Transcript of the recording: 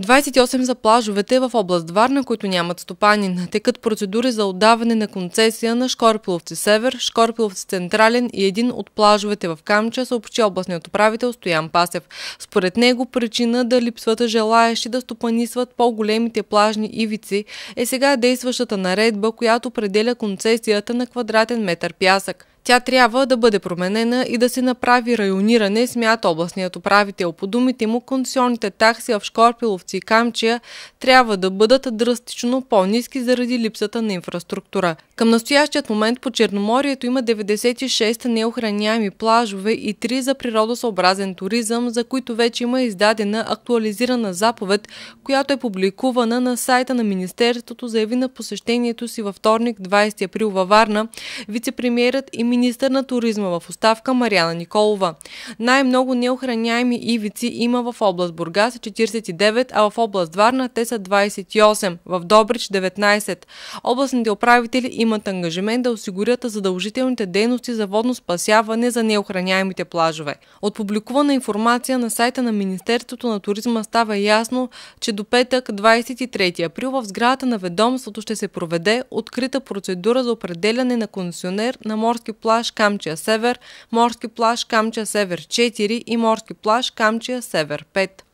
28 за плажовете в област Варна, които нямат стопанин. Текат процедури за отдаване на концесия на Шкорпиловци Север, Шкорпиловци Централен и един от плажовете в Камча, съобщи областният управител Стоян Пасев. Според него причина да липсват желаящи да стопанисват по-големите плажни ивици е сега действащата наредба, която определя концесията на квадратен метър пясък. Тя трябва да бъде променена и да се направи райониране, смята областният управител. По думите му, концесионните такси в Шкорпиловци и Камчия трябва да бъдат драстично по-низки заради липсата на инфраструктура. Към настоящият момент по Черноморието има 96 неохраняеми плажове и 3 за природосъобразен туризъм, за които вече има издадена актуализирана заповед, която е публикувана на сайта на Министерството, заяви на посещението си във вторник 20 април във Варна. Вице-премьерът им министър на туризма в оставка Марияна Николова. Най-много неохраняеми ивици има в област Бургас 49, а в област Варна те са 28, в Добрич 19. Областните управители имат ангажимент да осигурят задължителните дейности за водно спасяване за неохраняемите плажове. От публикувана информация на сайта на Министерството на туризма става ясно, че до петък 23 април в сградата на ведомството ще се проведе открита процедура за определяне на концесионер на морски плаж Камчия Север, морски плаж Камчия Север 4 и морски плаж Камчия Север 5.